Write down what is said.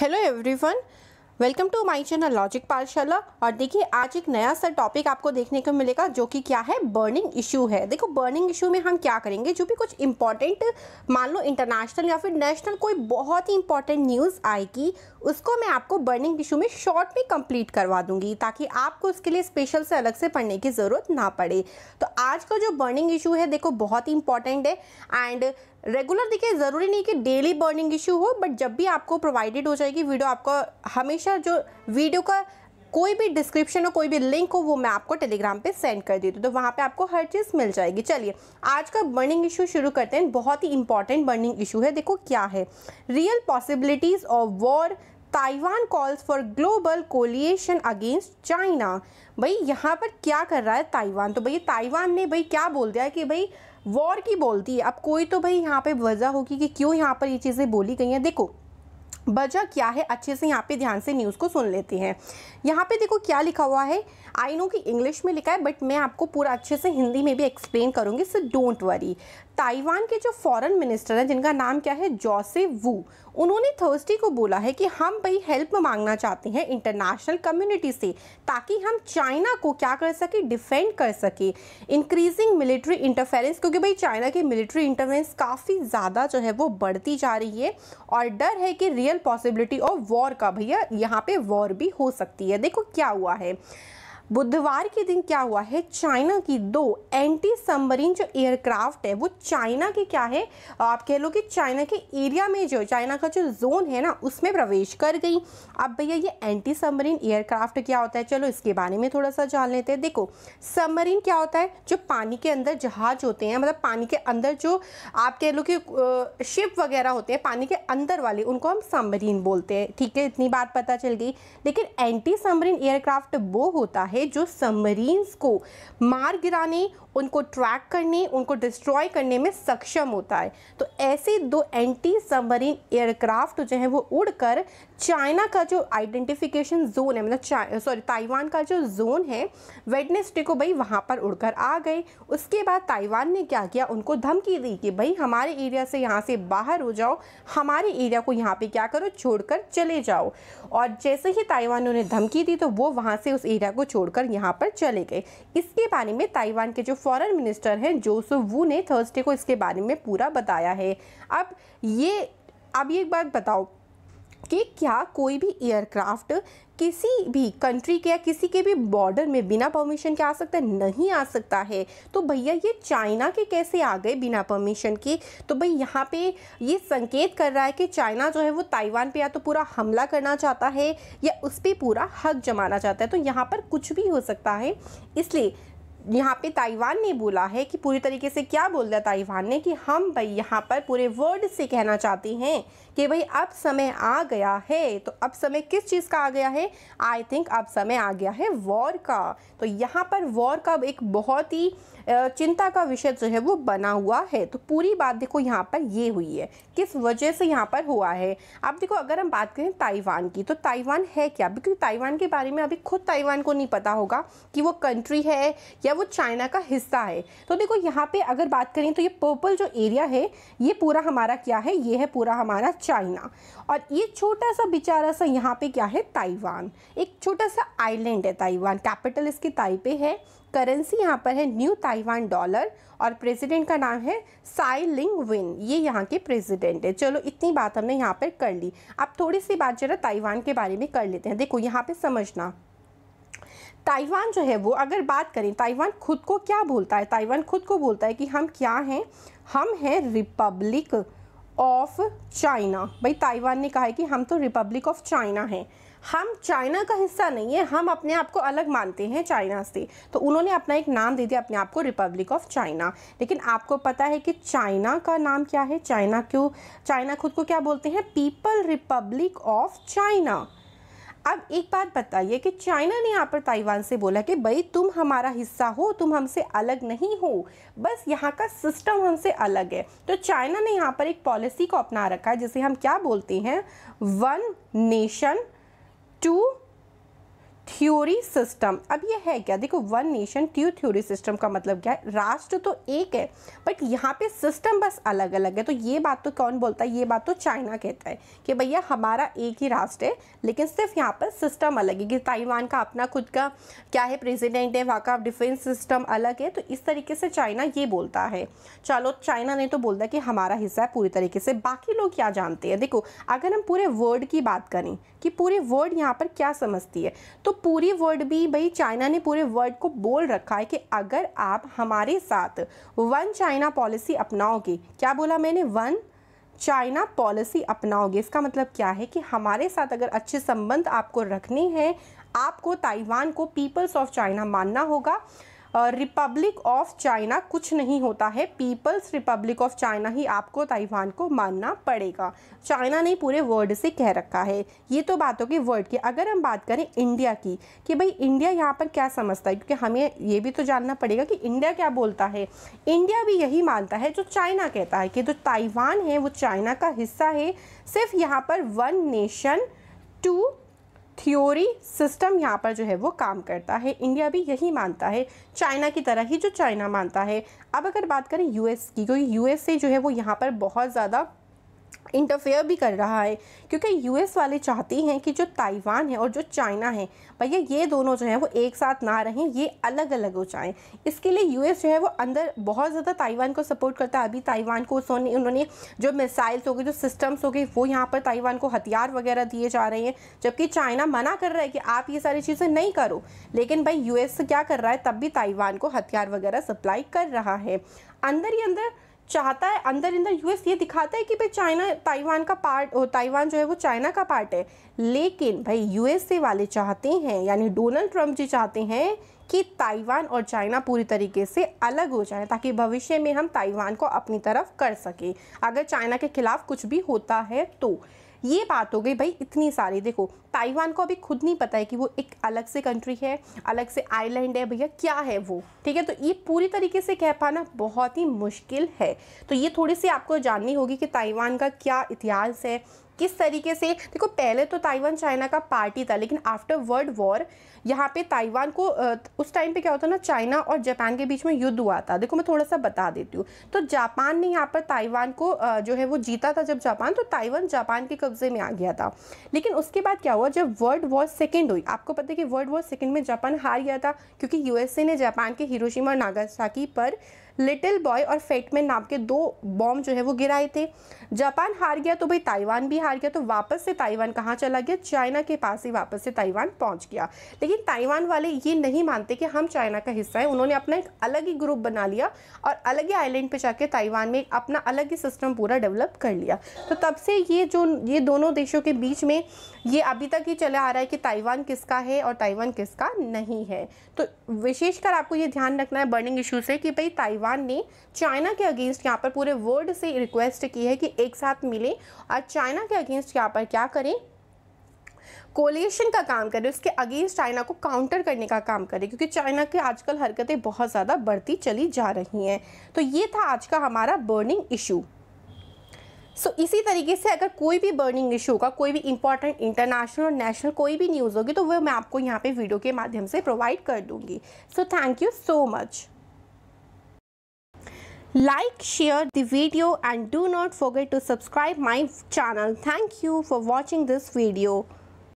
Hello everyone welcome to my channel logic Pathshala और देखिए आज एक नया सा टॉपिक आपको देखने को मिलेगा जो कि क्या है बर्निंग इशू है देखो बर्निंग इशू में हम क्या करेंगे जो भी कुछ इंपॉर्टेंट मान लो इंटरनेशनल या फिर नेशनल कोई बहुत ही इंपॉर्टेंट न्यूज़ आएगी उसको मैं आपको बर्निंग इशू में शॉर्ट में कंप्लीट करवा दूंगी ताकि आपको उसके लिए स्पेशल से अलग से पढ़ने की ज़रूरत ना पड़े तो आज का जो बर्निंग इशू है देखो बहुत ही इंपॉर्टेंट है एंड रेगुलर देखिए ज़रूरी नहीं कि डेली बर्निंग इशू हो बट जब भी आपको प्रोवाइडेड हो जाएगी वीडियो आपका हमेशा जो वीडियो का कोई भी डिस्क्रिप्शन हो कोई भी लिंक हो वो मैं आपको टेलीग्राम पे सेंड कर देती हूँ तो वहाँ पे आपको हर चीज़ मिल जाएगी चलिए आज का बर्निंग इशू शुरू करते हैं बहुत ही इंपॉर्टेंट बर्निंग इशू है देखो क्या है real possibilities of war Taiwan calls for global coalition against China भाई यहाँ पर क्या कर रहा है ताइवान तो भाई ताइवान ने भाई क्या बोल दिया कि भाई वॉर की बोलती है अब कोई तो भाई यहाँ पे वजह होगी कि क्यों यहाँ पर ये चीज़ें बोली गई हैं देखो वजह क्या है अच्छे से यहाँ पे ध्यान से न्यूज़ को सुन लेते हैं यहाँ पे देखो क्या लिखा हुआ है आई नो कि इंग्लिश में लिखा है बट मैं आपको पूरा अच्छे से हिंदी में भी एक्सप्लेन करूँगी सो डोंट वरी ताइवान के जो फॉरेन मिनिस्टर हैं जिनका नाम क्या है जोसे वू उन्होंने थर्सडे को बोला है कि हम भाई हेल्प मांगना चाहते हैं इंटरनेशनल कम्युनिटी से ताकि हम चाइना को क्या कर सके डिफेंड कर सके इंक्रीजिंग मिलिट्री इंटरफेरेंस क्योंकि भाई चाइना की मिलिट्री इंटरफेरेंस काफ़ी ज़्यादा जो है वो बढ़ती जा रही है और डर है कि रियल पॉसिबिलिटी ऑफ वॉर का भैया यहाँ पर वॉर भी हो सकती है देखो क्या हुआ है बुधवार के दिन क्या हुआ है चाइना की दो एंटी सबमरीन जो एयरक्राफ्ट है वो चाइना के क्या है आप कह लो कि चाइना के एरिया में जो चाइना का जो जोन है ना उसमें प्रवेश कर गई अब भैया ये एंटी सबमरीन एयरक्राफ्ट क्या होता है चलो इसके बारे में थोड़ा सा जान लेते हैं देखो सबमरीन क्या होता है जो पानी के अंदर जहाज होते हैं मतलब पानी के अंदर जो आप कह लो कि शिप वगैरह होते हैं पानी के अंदर वाले उनको हम सबमरीन बोलते हैं ठीक है इतनी बात पता चल गई लेकिन एंटी सबमरीन एयरक्राफ्ट वो होता है थे जो सबमरीन्स को मार गिराने उनको ट्रैक करने उनको डिस्ट्रॉय करने में सक्षम होता है तो ऐसे दो एंटी सबमरीन एयरक्राफ्ट जो हैं वो उड़कर चाइना का जो आइडेंटिफिकेशन जोन है मतलब सॉरी ताइवान का जो जोन है वेडनेसडे को भाई वहाँ पर उड़कर आ गए उसके बाद ताइवान ने क्या किया उनको धमकी दी कि भाई हमारे एरिया से यहाँ से बाहर हो जाओ हमारे एरिया को यहाँ पर क्या करो छोड़कर चले जाओ और जैसे ही ताइवान ने धमकी दी तो वो वहाँ से उस एरिया को छोड़ छोड़कर यहाँ पर चले गए इसके बारे में ताइवान के जो फॉरेन मिनिस्टर हैं जोसो वू ने थर्सडे को इसके बारे में पूरा बताया है अब ये अब ये एक बात बताओ कि क्या कोई भी एयरक्राफ्ट किसी भी कंट्री के या किसी के भी बॉर्डर में बिना परमिशन के आ सकता है नहीं आ सकता है तो भैया ये चाइना के कैसे आ गए बिना परमिशन के तो भाई यहाँ पे ये संकेत कर रहा है कि चाइना जो है वो ताइवान पे या तो पूरा हमला करना चाहता है या उस पर पूरा हक जमाना चाहता है तो यहाँ पर कुछ भी हो सकता है इसलिए यहाँ पे ताइवान ने बोला है कि पूरी तरीके से क्या बोल दिया ताइवान ने कि हम भाई यहाँ पर पूरे वर्ल्ड से कहना चाहते हैं कि भाई अब समय आ गया है तो अब समय किस चीज़ का आ गया है आई थिंक अब समय आ गया है वॉर का तो यहाँ पर वॉर का एक बहुत ही चिंता का विषय जो है वो बना हुआ है तो पूरी बात देखो यहाँ पर ये हुई है किस वजह से यहाँ पर हुआ है अब देखो अगर हम बात करें ताइवान की तो ताइवान है क्या क्योंकि ताइवान के बारे में अभी खुद ताइवान को नहीं पता होगा कि वो कंट्री है या एरिया वो चाइना का हिस्सा है तो देखो यहाँ पे अगर बात करें तो ये पर्पल जो एरिया है ये पूरा हमारा क्या है ये है पूरा हमारा चाइना और ये छोटा सा बेचारा सा यहाँ पे क्या है ताइवान एक छोटा सा आइलैंड है ताइवान कैपिटल इसकी ताइपे है करेंसी यहाँ पर है न्यू ताइवान डॉलर और प्रेसिडेंट का नाम है साई लिंग विन ये यहाँ के प्रेसिडेंट है चलो इतनी बात हमने यहाँ पर कर ली अब थोड़ी सी बात जरा ताइवान के बारे में कर लेते हैं देखो यहाँ पे समझना ताइवान जो है वो अगर बात करें ताइवान खुद को क्या बोलता है ताइवान खुद को बोलता है कि हम क्या हैं हम हैं रिपब्लिक ऑफ चाइना भाई ताइवान ने कहा है कि हम तो रिपब्लिक ऑफ चाइना हैं हम चाइना का हिस्सा नहीं है हम अपने आप को अलग मानते हैं चाइना से तो उन्होंने अपना एक नाम दे दिया अपने आप को रिपब्लिक ऑफ चाइना लेकिन आपको पता है कि चाइना का नाम क्या है चाइना क्यों चाइना खुद को क्या बोलते हैं पीपल रिपब्लिक ऑफ चाइना अब एक बात बताइए कि चाइना ने यहाँ पर ताइवान से बोला कि भाई तुम हमारा हिस्सा हो तुम हमसे अलग नहीं हो बस यहाँ का सिस्टम हमसे अलग है तो चाइना ने यहाँ पर एक पॉलिसी को अपना रखा है जिसे हम क्या बोलते हैं one nation two theory system अब ये है क्या देखो one nation two theory system का मतलब क्या है राष्ट्र तो एक है बट यहाँ पे सिस्टम बस अलग अलग है तो ये बात तो कौन बोलता है ये बात तो चाइना कहता है कि भैया हमारा एक ही राष्ट्र है लेकिन सिर्फ यहाँ पर सिस्टम अलग है कि ताइवान का अपना खुद का क्या है प्रेजिडेंट है वहाँ का डिफेंस सिस्टम अलग है तो इस तरीके से चाइना ये बोलता है चलो चाइना ने तो बोलता कि हमारा हिस्सा है पूरी तरीके से बाकी लोग क्या जानते हैं देखो अगर हम पूरे वर्ल्ड की बात करें कि पूरे वर्ल्ड यहाँ पर क्या समझती है तो पूरी वर्ल्ड भी भाई चाइना ने पूरे वर्ल्ड को बोल रखा है कि अगर आप हमारे साथ वन चाइना पॉलिसी अपनाओगे क्या बोला मैंने वन चाइना पॉलिसी अपनाओगे इसका मतलब क्या है कि हमारे साथ अगर अच्छे संबंध आपको रखने हैं आपको ताइवान को पीपल्स ऑफ चाइना मानना होगा रिपब्लिक ऑफ चाइना कुछ नहीं होता है पीपल्स रिपब्लिक ऑफ चाइना ही आपको ताइवान को मानना पड़ेगा चाइना ने पूरे वर्ल्ड से कह रखा है ये तो बातों होगी वर्ल्ड की अगर हम बात करें इंडिया की कि भाई इंडिया यहाँ पर क्या समझता है क्योंकि हमें ये भी तो जानना पड़ेगा कि इंडिया क्या बोलता है इंडिया भी यही मानता है जो चाइना कहता है कि जो ताइवान है वो चाइना का हिस्सा है सिर्फ यहाँ पर one nation two theory system यहाँ पर जो है वो काम करता है इंडिया भी यही मानता है चाइना की तरह ही जो चाइना मानता है अब अगर बात करें यूएस की क्योंकि तो यूएसए जो है वो यहाँ पर बहुत ज़्यादा इंटरफेयर भी कर रहा है क्योंकि यूएस वाले चाहते हैं कि जो ताइवान है और जो चाइना है भैया ये दोनों जो हैं वो एक साथ ना रहें ये अलग अलग हो जाएं इसके लिए यूएस जो है वो अंदर बहुत ज़्यादा ताइवान को सपोर्ट करता है अभी ताइवान को सोने उन्होंने जो मिसाइल्स हो गए जो सिस्टम्स हो गए वो यहाँ पर ताइवान को हथियार वगैरह दिए जा रहे हैं जबकि चाइना मना कर रहा है कि आप ये सारी चीज़ें नहीं करो लेकिन भाई यू क्या कर रहा है तब भी ताइवान को हथियार वगैरह सप्लाई कर रहा है अंदर ही अंदर चाहता है अंदर अंदर यूएस ये दिखाता है कि भाई चाइना ताइवान का पार्ट ताइवान जो है वो चाइना का पार्ट है लेकिन भाई यूएसए वाले चाहते हैं यानी डोनाल्ड ट्रंप जी चाहते हैं कि ताइवान और चाइना पूरी तरीके से अलग हो जाए ताकि भविष्य में हम ताइवान को अपनी तरफ कर सकें अगर चाइना के खिलाफ कुछ भी होता है तो ये बात हो गई भाई इतनी सारी देखो ताइवान को अभी खुद नहीं पता है कि वो एक अलग से कंट्री है अलग से आइलैंड है भैया क्या है वो ठीक है तो ये पूरी तरीके से कह पाना बहुत ही मुश्किल है तो ये थोड़ी सी आपको जाननी होगी कि ताइवान का क्या इतिहास है किस तरीके से देखो पहले तो ताइवान चाइना का पार्टी था लेकिन आफ्टर वर्ल्ड वॉर यहाँ पे ताइवान को उस टाइम पे क्या होता है ना चाइना और जापान के बीच में युद्ध हुआ था देखो मैं थोड़ा सा बता देती हूँ तो जापान ने यहाँ पर ताइवान को जो है वो जीता था जब जापान तो ताइवान जापान के कब्जे में आ गया था लेकिन उसके बाद क्या हुआ जब वर्ल्ड वॉर सेकेंड हुई आपको पता है कि वर्ल्ड वॉर सेकेंड में जापान हार गया था क्योंकि यूएसए ने जापान के हिरोशिमा और नागासाकी पर लिटिल बॉय और फेटमैन नाम के दो बॉम्ब जो है वो गिराए थे जापान हार गया तो भाई ताइवान भी हार गया तो वापस से ताइवान कहाँ चला गया चाइना के पास ही वापस से ताइवान पहुँच गया लेकिन ताइवान वाले ये नहीं मानते कि हम चाइना का हिस्सा है उन्होंने अपना एक अलग ही ग्रुप बना लिया और अलग ही आइलैंड पर जाकर ताइवान में अपना अलग ही सिस्टम पूरा डेवलप कर लिया तो तब से ये जो ये दोनों देशों के बीच में ये अभी तक ही चला आ रहा है कि ताइवान किसका है और ताइवान किसका नहीं है तो विशेषकर आपको ये ध्यान रखना है बर्निंग इशू से कि भाई ताइवान ताइवान ने चाइना के अगेंस्ट यहाँ पर पूरे वर्ल्ड से रिक्वेस्ट की है कि एक साथ मिलें और चाइना के अगेंस्ट यहाँ पर क्या करें कोलेशन का काम करें उसके अगेंस्ट चाइना को काउंटर करने का काम करे क्योंकि चाइना की आजकल हरकतें बहुत ज़्यादा बढ़ती चली जा रही हैं तो ये था आज का हमारा बर्निंग इशू सो so, इसी तरीके से अगर कोई भी बर्निंग इशू होगा कोई भी इंपॉर्टेंट इंटरनेशनल और नेशनल कोई भी न्यूज़ होगी तो वह मैं आपको यहाँ पे वीडियो के माध्यम से प्रोवाइड कर दूँगी so thank you so much Like, share the video and do not forget to subscribe my channel. Thank you for watching this video.